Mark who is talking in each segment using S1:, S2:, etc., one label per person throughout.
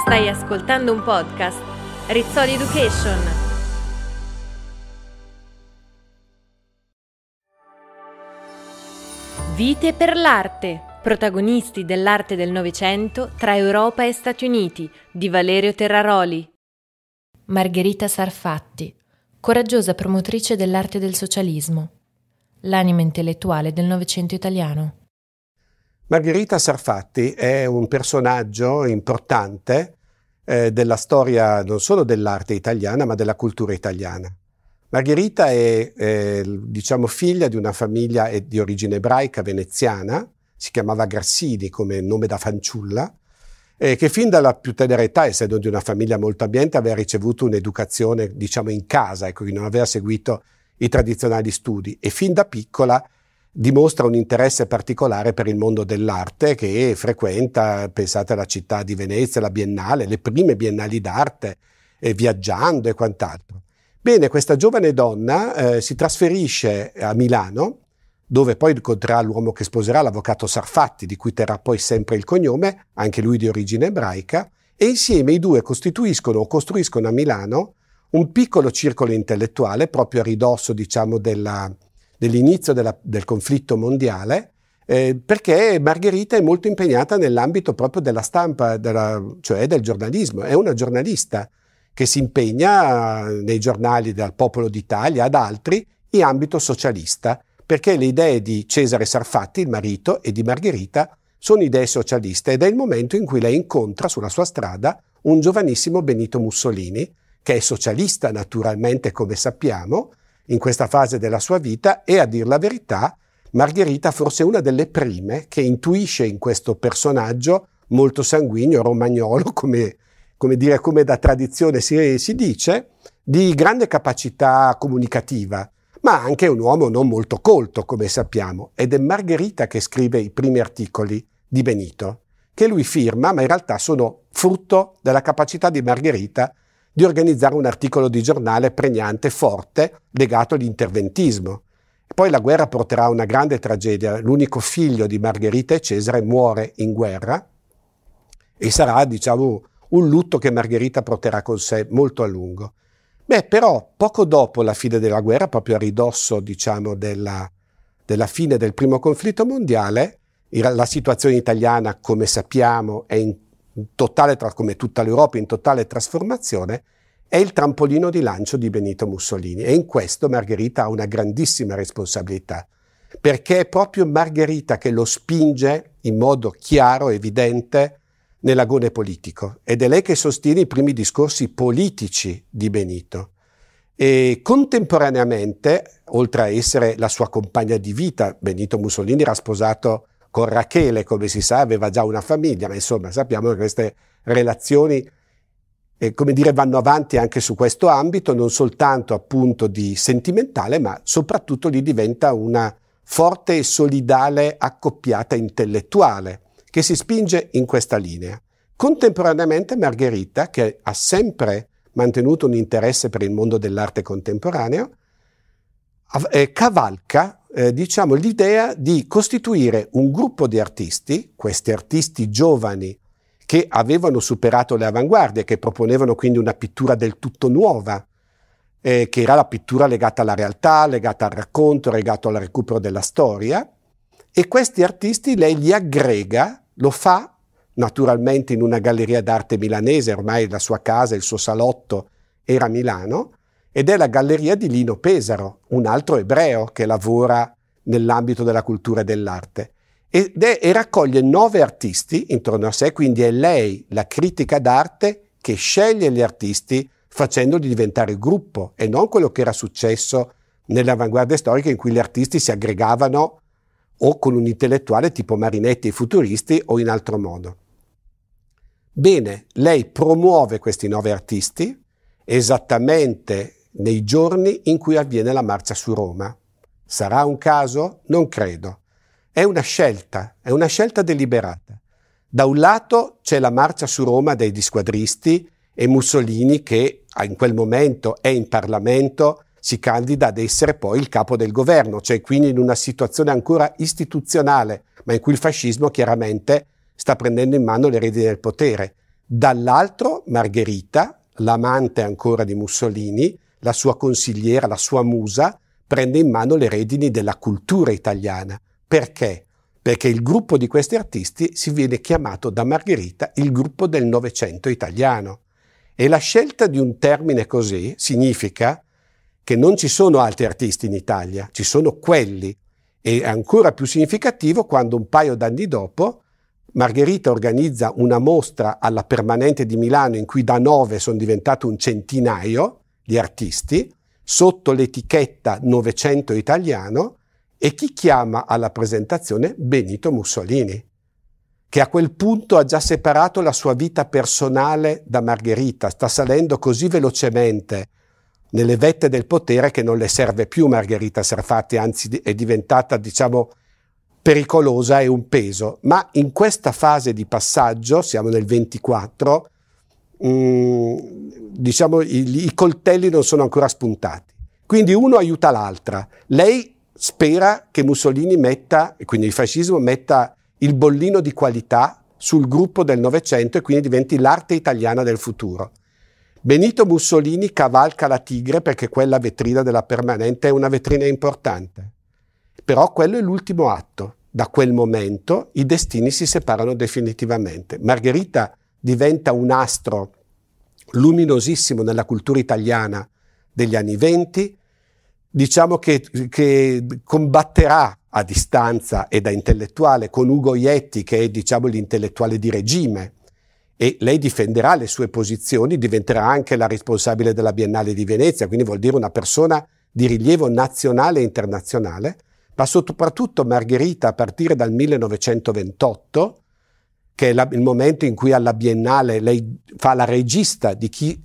S1: Stai ascoltando un podcast Rizzoli Education. Vite per l'arte. Protagonisti dell'arte del Novecento tra Europa e Stati Uniti di Valerio Terraroli. Margherita Sarfatti, coraggiosa promotrice dell'arte del socialismo, l'anima intellettuale del Novecento italiano. Margherita Sarfatti è un personaggio importante eh, della storia non solo dell'arte italiana, ma della cultura italiana. Margherita è, eh, diciamo, figlia di una famiglia di origine ebraica veneziana, si chiamava Grassini come nome da fanciulla, eh, che fin dalla più tenera età, essendo di una famiglia molto ambiente, aveva ricevuto un'educazione, diciamo, in casa, ecco, non aveva seguito i tradizionali studi e fin da piccola dimostra un interesse particolare per il mondo dell'arte che frequenta, pensate alla città di Venezia, la Biennale, le prime biennali d'arte, e eh, viaggiando e quant'altro. Bene, questa giovane donna eh, si trasferisce a Milano, dove poi incontrerà l'uomo che sposerà, l'avvocato Sarfatti, di cui terrà poi sempre il cognome, anche lui di origine ebraica, e insieme i due costituiscono o costruiscono a Milano un piccolo circolo intellettuale proprio a ridosso, diciamo, della, dell'inizio della, del conflitto mondiale, eh, perché Margherita è molto impegnata nell'ambito proprio della stampa, della, cioè del giornalismo. È una giornalista che si impegna nei giornali del Popolo d'Italia, ad altri, in ambito socialista, perché le idee di Cesare Sarfatti, il marito, e di Margherita sono idee socialiste ed è il momento in cui lei incontra sulla sua strada un giovanissimo Benito Mussolini, che è socialista naturalmente come sappiamo, in questa fase della sua vita e a dir la verità Margherita forse è una delle prime che intuisce in questo personaggio molto sanguigno, romagnolo, come, come, dire, come da tradizione si, si dice, di grande capacità comunicativa, ma anche un uomo non molto colto, come sappiamo. Ed è Margherita che scrive i primi articoli di Benito, che lui firma, ma in realtà sono frutto della capacità di Margherita di organizzare un articolo di giornale pregnante, forte, legato all'interventismo. Poi la guerra porterà a una grande tragedia. L'unico figlio di Margherita e Cesare muore in guerra e sarà, diciamo, un lutto che Margherita porterà con sé molto a lungo. Beh, però poco dopo la fine della guerra, proprio a ridosso, diciamo, della, della fine del primo conflitto mondiale, la situazione italiana, come sappiamo, è in totale, come tutta l'Europa, in totale trasformazione, è il trampolino di lancio di Benito Mussolini. E in questo Margherita ha una grandissima responsabilità, perché è proprio Margherita che lo spinge in modo chiaro, evidente, nell'agone politico. Ed è lei che sostiene i primi discorsi politici di Benito. E contemporaneamente, oltre a essere la sua compagna di vita, Benito Mussolini era sposato con Rachele, come si sa, aveva già una famiglia, ma insomma sappiamo che queste relazioni eh, come dire, vanno avanti anche su questo ambito, non soltanto appunto di sentimentale, ma soprattutto lì diventa una forte e solidale accoppiata intellettuale che si spinge in questa linea. Contemporaneamente Margherita, che ha sempre mantenuto un interesse per il mondo dell'arte contemporanea, eh, cavalca eh, diciamo, l'idea di costituire un gruppo di artisti, questi artisti giovani che avevano superato le avanguardie, che proponevano quindi una pittura del tutto nuova, eh, che era la pittura legata alla realtà, legata al racconto, legata al recupero della storia, e questi artisti lei li aggrega, lo fa naturalmente in una galleria d'arte milanese, ormai la sua casa, il suo salotto era a Milano, ed è la galleria di Lino Pesaro, un altro ebreo che lavora nell'ambito della cultura e dell'arte. Ed è, e raccoglie nove artisti intorno a sé, quindi è lei, la critica d'arte, che sceglie gli artisti facendoli diventare gruppo e non quello che era successo nell'avanguardia storica in cui gli artisti si aggregavano o con un intellettuale tipo Marinetti e futuristi o in altro modo. Bene, lei promuove questi nove artisti, esattamente nei giorni in cui avviene la marcia su Roma. Sarà un caso? Non credo. È una scelta, è una scelta deliberata. Da un lato c'è la marcia su Roma dei disquadristi e Mussolini che in quel momento è in Parlamento, si candida ad essere poi il capo del governo, cioè quindi in una situazione ancora istituzionale, ma in cui il fascismo chiaramente sta prendendo in mano le redini del potere. Dall'altro Margherita, l'amante ancora di Mussolini, la sua consigliera, la sua musa, prende in mano le redini della cultura italiana. Perché? Perché il gruppo di questi artisti si viene chiamato da Margherita il gruppo del Novecento italiano. E la scelta di un termine così significa che non ci sono altri artisti in Italia, ci sono quelli. E ancora più significativo quando un paio d'anni dopo Margherita organizza una mostra alla Permanente di Milano in cui da nove sono diventato un centinaio di artisti sotto l'etichetta Novecento italiano e chi chiama alla presentazione Benito Mussolini, che a quel punto ha già separato la sua vita personale da Margherita, sta salendo così velocemente nelle vette del potere che non le serve più Margherita Sarfatti, anzi è diventata, diciamo, pericolosa e un peso. Ma in questa fase di passaggio, siamo nel 24, Mm, diciamo, i, i coltelli non sono ancora spuntati. Quindi uno aiuta l'altra. Lei spera che Mussolini metta, e quindi il fascismo metta il bollino di qualità sul gruppo del Novecento e quindi diventi l'arte italiana del futuro. Benito Mussolini cavalca la tigre perché quella vetrina della permanente è una vetrina importante. Però quello è l'ultimo atto. Da quel momento i destini si separano definitivamente. Margherita diventa un astro luminosissimo nella cultura italiana degli anni venti, diciamo che, che, combatterà a distanza e da intellettuale con Ugo Ietti, che è diciamo, l'intellettuale di regime, e lei difenderà le sue posizioni, diventerà anche la responsabile della Biennale di Venezia, quindi vuol dire una persona di rilievo nazionale e internazionale, ma soprattutto Margherita a partire dal 1928 che è la, il momento in cui alla Biennale lei fa la regista chi,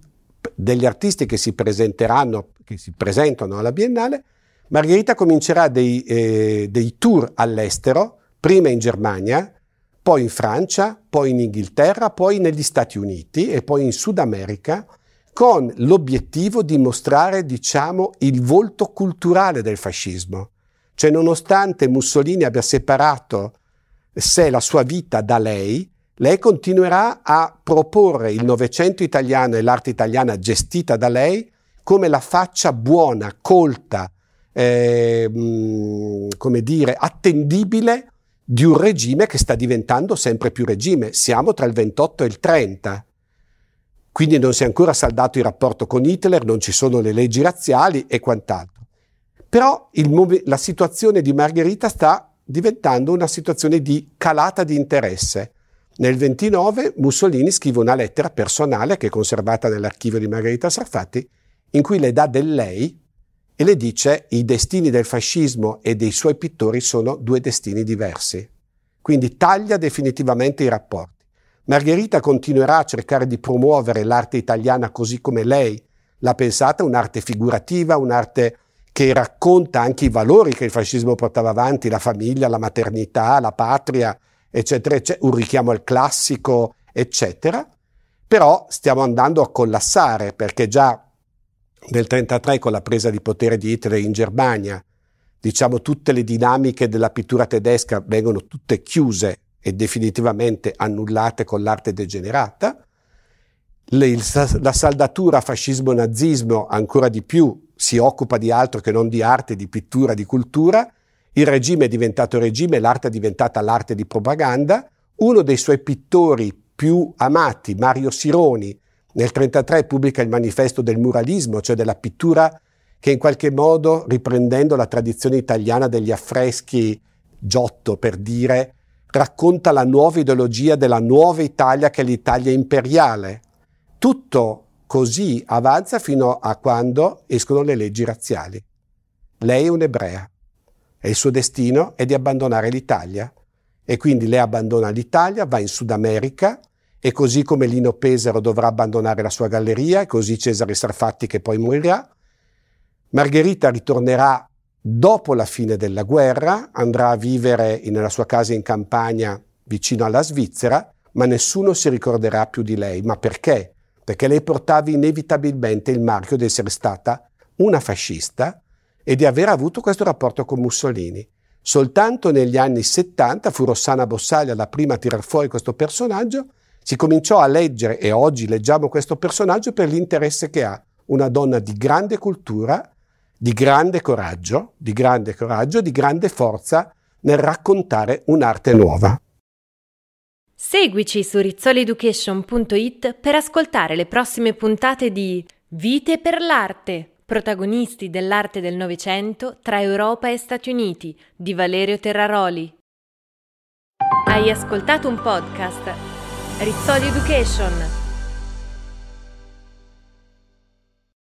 S1: degli artisti che si presenteranno, che si presentano alla Biennale, Margherita comincerà dei, eh, dei tour all'estero, prima in Germania, poi in Francia, poi in Inghilterra, poi negli Stati Uniti e poi in Sud America, con l'obiettivo di mostrare, diciamo, il volto culturale del fascismo. Cioè, nonostante Mussolini abbia separato se la sua vita da lei, lei continuerà a proporre il Novecento italiano e l'arte italiana gestita da lei come la faccia buona, colta, eh, come dire, attendibile di un regime che sta diventando sempre più regime. Siamo tra il 28 e il 30. Quindi non si è ancora saldato il rapporto con Hitler, non ci sono le leggi razziali e quant'altro. Però il, la situazione di Margherita sta diventando una situazione di calata di interesse. Nel 29 Mussolini scrive una lettera personale che è conservata nell'archivio di Margherita Sarfatti, in cui le dà del lei e le dice i destini del fascismo e dei suoi pittori sono due destini diversi. Quindi taglia definitivamente i rapporti. Margherita continuerà a cercare di promuovere l'arte italiana così come lei l'ha pensata, un'arte figurativa, un'arte che racconta anche i valori che il fascismo portava avanti, la famiglia, la maternità, la patria, eccetera, eccetera, un richiamo al classico, eccetera. Però stiamo andando a collassare perché già nel 1933 con la presa di potere di Hitler in Germania, diciamo tutte le dinamiche della pittura tedesca vengono tutte chiuse e definitivamente annullate con l'arte degenerata. Le, la saldatura fascismo-nazismo ancora di più si occupa di altro che non di arte, di pittura, di cultura, il regime è diventato regime, l'arte è diventata l'arte di propaganda, uno dei suoi pittori più amati, Mario Sironi, nel 1933 pubblica il manifesto del muralismo, cioè della pittura che in qualche modo, riprendendo la tradizione italiana degli affreschi Giotto, per dire, racconta la nuova ideologia della nuova Italia che è l'Italia imperiale. Tutto Così avanza fino a quando escono le leggi razziali. Lei è un'ebrea e il suo destino è di abbandonare l'Italia. E quindi lei abbandona l'Italia, va in Sud America e così come Lino Pesaro dovrà abbandonare la sua galleria e così Cesare Sarfatti che poi morirà. Margherita ritornerà dopo la fine della guerra, andrà a vivere nella sua casa in campagna vicino alla Svizzera, ma nessuno si ricorderà più di lei. Ma perché? perché lei portava inevitabilmente il marchio di essere stata una fascista e di aver avuto questo rapporto con Mussolini. Soltanto negli anni 70 fu Rossana Bossaglia la prima a tirar fuori questo personaggio, si cominciò a leggere e oggi leggiamo questo personaggio per l'interesse che ha, una donna di grande cultura, di grande coraggio, di grande coraggio, di grande forza nel raccontare un'arte nuova. Seguici su rizzolieducation.it per ascoltare le prossime puntate di Vite per l'arte, protagonisti dell'arte del Novecento tra Europa e Stati Uniti di Valerio Terraroli. Hai ascoltato un podcast? Rizzoli Education.